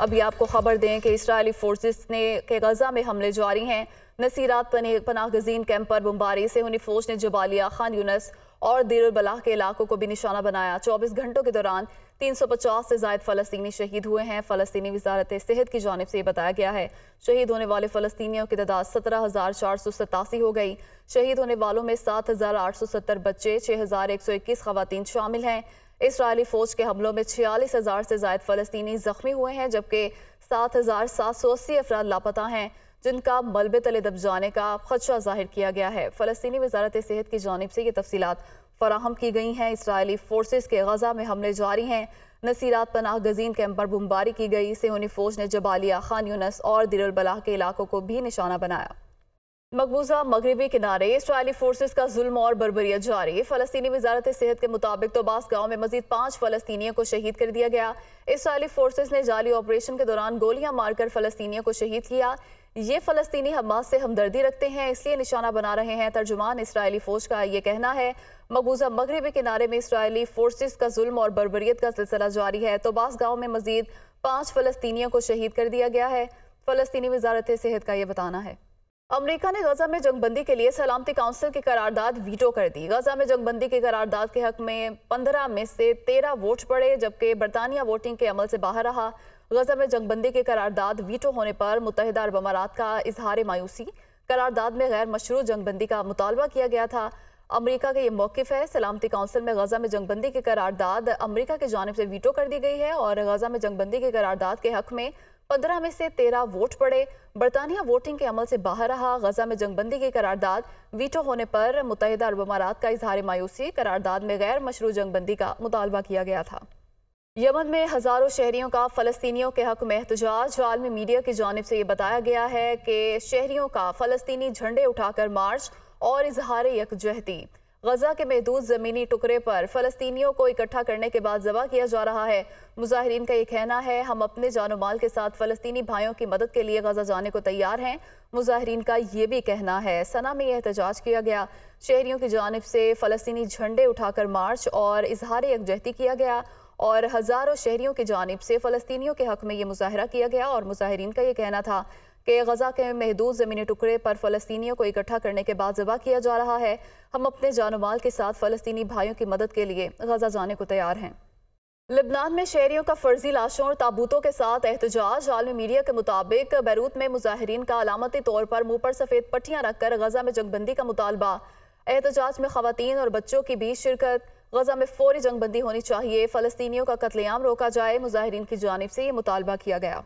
अभी आपको खबर दें कि इसराइली फोर्सेस ने के गजा में हमले जारी हैं नसीरात पनाह गजीन कैंप पर बमबारी से उन्हें फौज ने जबालिया खान यूनस और दिरबलाह के इलाकों को भी निशाना बनाया चौबीस घंटों के दौरान 350 से जायद फलस्तनी शहीद हुए हैं फलस्तनी वजारत सेहत की जानब से बताया गया है शहीद होने वाले फलस्तियों की तादाद सत्रह हज़ार चार सौ सतासी हो गई शहीद होने वालों में सात हज़ार आठ सौ सत्तर बच्चे छह हज़ार एक सौ इक्कीस खातन शामिल हैं इसराइली फौज के हमलों में छियालीस हज़ार से ज्यादा फ़लस्तनी ज़ख्मी हुए हैं जबकि सात हज़ार सात सौ अस्सी अफराद लापता हैं जिनका मलबे तले दब जाने का खदशा जाहिर किया गया है फ़लस्तनी वजारत सेहत की जानब से ये तफसीत फराहम की गई हैं इसराइली फोर्स के गजा में हमले जारी हैं नसीरात पनाह गजीन कैंप पर बमबारी की गई सेहोनी फौज ने जबालिया खान यूनस और दिरबला के इलाकों को भी निशाना बनाया मकबूजा मगरबी किनारे इसराइली फोर्सेज का जुल्म और बरबरिया जारी फलस्तनी वजारत सेहत के मुताबिक तोबास गांव में मजीद पाँच फलस्तियों को शहीद कर दिया गया इसराइली फोर्सेस ने जाली ऑपरेशन के दौरान गोलियां मारकर फलस्तियों को शहीद किया ये फलस्तनी हमास से हमदर्दी रखते हैं इसलिए निशाना बना रहे हैं तर्जुमान इसराइली फौज का ये कहना है मकबूजा मगरबी किनारे में इसराइली फोर्सेस का जुल्म और बरबरीत का सिलसिला जारी है तोबास गाँव में मजीद पाँच फलस्तियों को शहीद कर दिया गया है फलस्तनी वजारत सेहत का ये बताना है अमेरिका ने गजा में जंगबंदी के लिए सलामती काउंसिल की करारदाद वीटो कर दी गजा में जंगबंदी की करारदाद के हक में 15 में से 13 वोट पड़े जबकि बरतानिया वोटिंग के अमल से बाहर रहा गजा में जंगबंदी की करारदाद वीटो होने पर मुतहदा अरब अमारात का इजहार मायूसी करारदाद में गैर मशरू जंगबंदी का मुतालबा किया गया था अमरीका का ये मौकफ है सलामती काउंसिल में गजा में जंगबंदी की करारदाद अमरीका की जानब से वीटो कर दी गई है और गजा में जंगबंदी की करारदाद के हक में पंद्रह में से तेरह वोट पड़े बरतानिया वोटिंग के अमल से बाहर रहा गजा में जंगबंदी की करारदाद वीटो होने पर मुतहदा अरब अमारात का इजहार मायूसी करारदाद में गैर मशरू जंगबंदी का मुतालबा किया गया था यमन में हज़ारों शहरीों का फ़लस्तियों के हक में एहतजाज आलमी मीडिया की जानब से ये बताया गया है कि शहरीों का फलस्तनी झंडे उठाकर मार्च और इजहार यकजहती गजा के महदूद ज़मीनी टुकड़े पर फलस्तियों को इकट्ठा करने के बाद जबा किया जा रहा है मुजाहरीन का ये कहना है हम अपने जानो माल के साथ फलस्तनी भाइयों की मदद के लिए गजा जाने को तैयार हैं मुजाहरीन का ये भी कहना है सना में यह एहतजाज किया गया शहरीों की जानब से फलस्तनी झंडे उठाकर मार्च और इजहार यकजहती किया गया और हज़ारों शहरीों की जानब से फलस्तियों के हक में ये मुजाहरा किया गया और मुजाहरीन का ये कहना था कि गजा के महदूद ज़मीनी टुकड़े पर फ़लस्तियों को इकट्ठा करने के बाद जबा किया जा रहा है हम अपने जानवाल माल के साथ फ़लस्तनी भाइयों की मदद के लिए गजा जाने को तैयार हैं लिबनान में शहरीों का फर्जी लाशों और ताबूतों के साथ एहतजाज आलमी मीडिया के मुताबिक बैरूत में मुजाहरीन का अलामती तौर पर मुंह पर सफ़ेद पट्टियां रखकर गजा में जंगबंदी का मुतालबा एहतजाज में खातन और बच्चों के बीच शिरकत गजा में फौरी जंगबंदी होनी चाहिए फ़लस्तियों का कतलेआम रोका जाए मुजाहरीन की जानब से ये मुतालबा किया गया